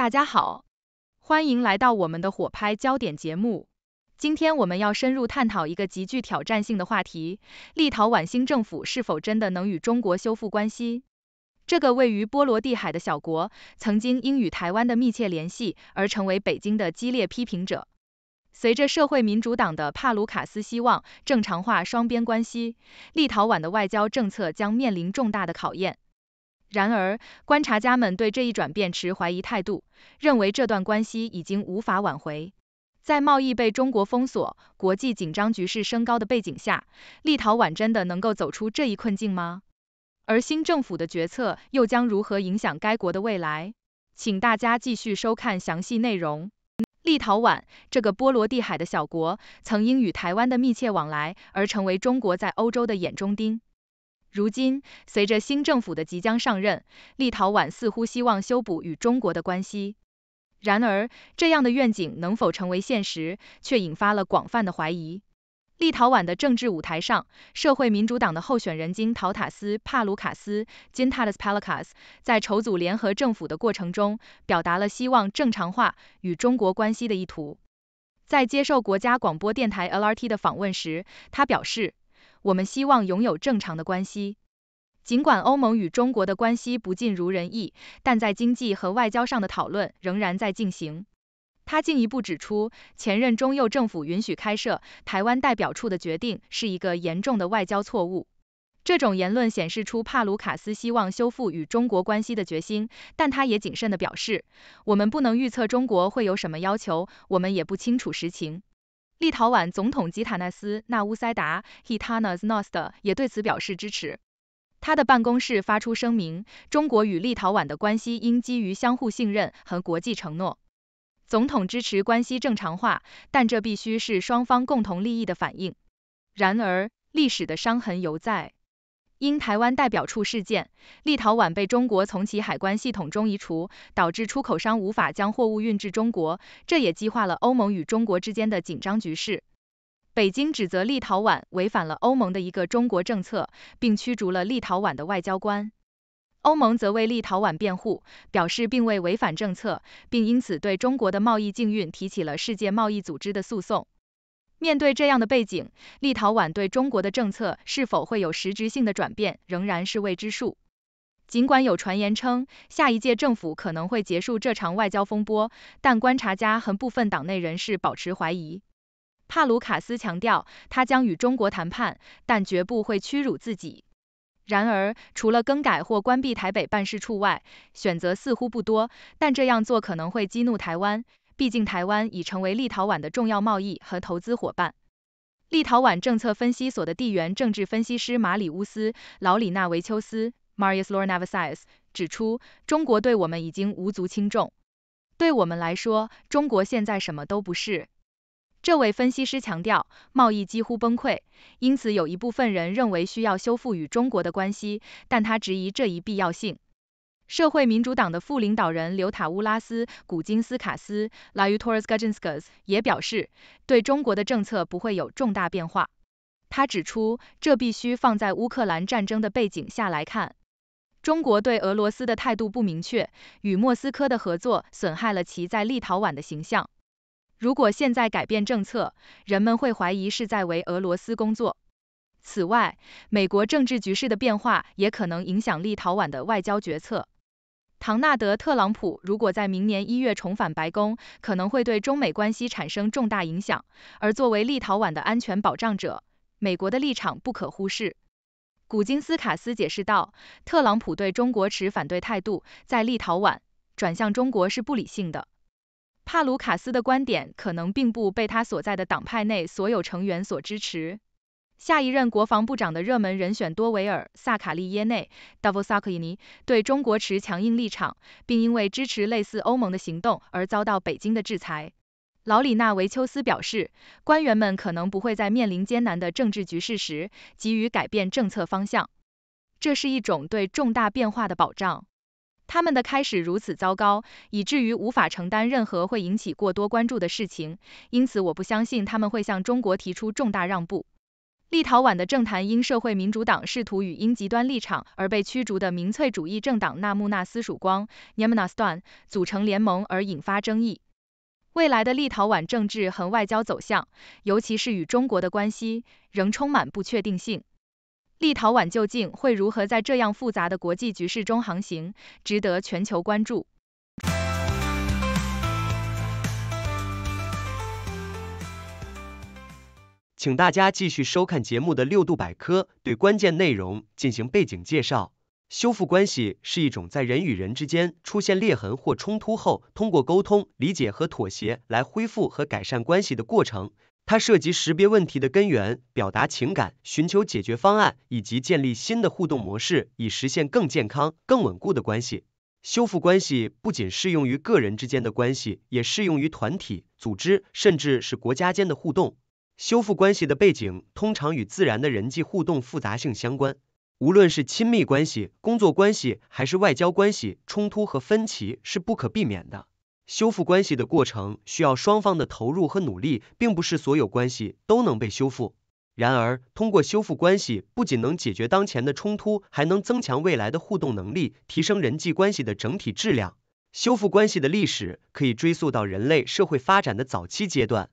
大家好，欢迎来到我们的《火拍焦点》节目。今天我们要深入探讨一个极具挑战性的话题：立陶宛新政府是否真的能与中国修复关系？这个位于波罗的海的小国，曾经因与台湾的密切联系而成为北京的激烈批评者。随着社会民主党的帕卢卡斯希望正常化双边关系，立陶宛的外交政策将面临重大的考验。然而，观察家们对这一转变持怀疑态度，认为这段关系已经无法挽回。在贸易被中国封锁、国际紧张局势升高的背景下，立陶宛真的能够走出这一困境吗？而新政府的决策又将如何影响该国的未来？请大家继续收看详细内容。立陶宛这个波罗的海的小国，曾因与台湾的密切往来而成为中国在欧洲的眼中钉。如今，随着新政府的即将上任，立陶宛似乎希望修补与中国的关系。然而，这样的愿景能否成为现实，却引发了广泛的怀疑。立陶宛的政治舞台上，社会民主党的候选人金陶塔斯·帕卢卡斯（金塔塔斯·帕卢卡斯）在筹组联合政府的过程中，表达了希望正常化与中国关系的意图。在接受国家广播电台 LRT 的访问时，他表示。我们希望拥有正常的关系，尽管欧盟与中国的关系不尽如人意，但在经济和外交上的讨论仍然在进行。他进一步指出，前任中右政府允许开设台湾代表处的决定是一个严重的外交错误。这种言论显示出帕卢卡斯希望修复与中国关系的决心，但他也谨慎的表示，我们不能预测中国会有什么要求，我们也不清楚实情。立陶宛总统吉塔纳斯·纳乌塞达 h i t a n a s n o s t 也对此表示支持。他的办公室发出声明：“中国与立陶宛的关系应基于相互信任和国际承诺。总统支持关系正常化，但这必须是双方共同利益的反应。然而，历史的伤痕犹在。”因台湾代表处事件，立陶宛被中国从其海关系统中移除，导致出口商无法将货物运至中国，这也激化了欧盟与中国之间的紧张局势。北京指责立陶宛违反了欧盟的一个中国政策，并驱逐了立陶宛的外交官。欧盟则为立陶宛辩护，表示并未违反政策，并因此对中国的贸易禁运提起了世界贸易组织的诉讼。面对这样的背景，立陶宛对中国的政策是否会有实质性的转变仍然是未知数。尽管有传言称下一届政府可能会结束这场外交风波，但观察家和部分党内人士保持怀疑。帕卢卡斯强调，他将与中国谈判，但绝不会屈辱自己。然而，除了更改或关闭台北办事处外，选择似乎不多，但这样做可能会激怒台湾。毕竟，台湾已成为立陶宛的重要贸易和投资伙伴。立陶宛政策分析所的地缘政治分析师马里乌斯·劳里纳维丘斯 （Marius l a u r e n a v i č i u s 指出，中国对我们已经无足轻重。对我们来说，中国现在什么都不是。这位分析师强调，贸易几乎崩溃，因此有一部分人认为需要修复与中国的关系，但他质疑这一必要性。社会民主党的副领导人刘塔乌拉斯·古金斯卡斯 l a y t o r s g a j z i n s k a s 也表示，对中国的政策不会有重大变化。他指出，这必须放在乌克兰战争的背景下来看。中国对俄罗斯的态度不明确，与莫斯科的合作损害了其在立陶宛的形象。如果现在改变政策，人们会怀疑是在为俄罗斯工作。此外，美国政治局势的变化也可能影响立陶宛的外交决策。唐纳德·特朗普如果在明年一月重返白宫，可能会对中美关系产生重大影响。而作为立陶宛的安全保障者，美国的立场不可忽视。古金斯卡斯解释道：“特朗普对中国持反对态度，在立陶宛转向中国是不理性的。”帕卢卡斯的观点可能并不被他所在的党派内所有成员所支持。下一任国防部长的热门人选多维尔·萨卡利耶内 （Dov s a k i n i 对中国持强硬立场，并因为支持类似欧盟的行动而遭到北京的制裁。老里纳维丘斯表示，官员们可能不会在面临艰难的政治局势时急于改变政策方向，这是一种对重大变化的保障。他们的开始如此糟糕，以至于无法承担任何会引起过多关注的事情，因此我不相信他们会向中国提出重大让步。立陶宛的政坛因社会民主党试图与因极端立场而被驱逐的民粹主义政党纳木纳斯曙光 （Nemunas） n 组成联盟而引发争议。未来的立陶宛政治和外交走向，尤其是与中国的关系，仍充满不确定性。立陶宛究竟会如何在这样复杂的国际局势中航行，值得全球关注。请大家继续收看节目的六度百科，对关键内容进行背景介绍。修复关系是一种在人与人之间出现裂痕或冲突后，通过沟通、理解和妥协来恢复和改善关系的过程。它涉及识别问题的根源、表达情感、寻求解决方案，以及建立新的互动模式，以实现更健康、更稳固的关系。修复关系不仅适用于个人之间的关系，也适用于团体、组织，甚至是国家间的互动。修复关系的背景通常与自然的人际互动复杂性相关，无论是亲密关系、工作关系还是外交关系，冲突和分歧是不可避免的。修复关系的过程需要双方的投入和努力，并不是所有关系都能被修复。然而，通过修复关系，不仅能解决当前的冲突，还能增强未来的互动能力，提升人际关系的整体质量。修复关系的历史可以追溯到人类社会发展的早期阶段。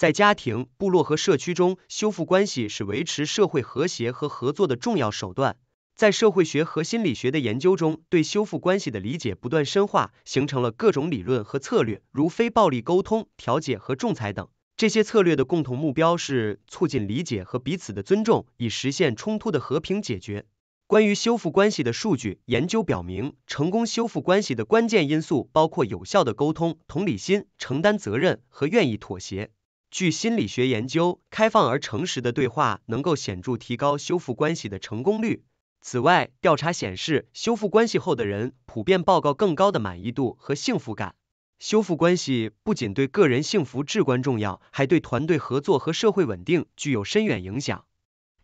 在家庭、部落和社区中，修复关系是维持社会和谐和合作的重要手段。在社会学和心理学的研究中，对修复关系的理解不断深化，形成了各种理论和策略，如非暴力沟通、调解和仲裁等。这些策略的共同目标是促进理解和彼此的尊重，以实现冲突的和平解决。关于修复关系的数据研究表明，成功修复关系的关键因素包括有效的沟通、同理心、承担责任和愿意妥协。据心理学研究，开放而诚实的对话能够显著提高修复关系的成功率。此外，调查显示，修复关系后的人普遍报告更高的满意度和幸福感。修复关系不仅对个人幸福至关重要，还对团队合作和社会稳定具有深远影响。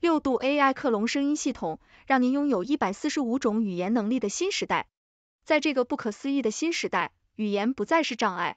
六度 AI 克隆声音系统，让您拥有一百四十五种语言能力的新时代。在这个不可思议的新时代，语言不再是障碍。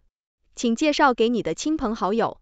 请介绍给你的亲朋好友。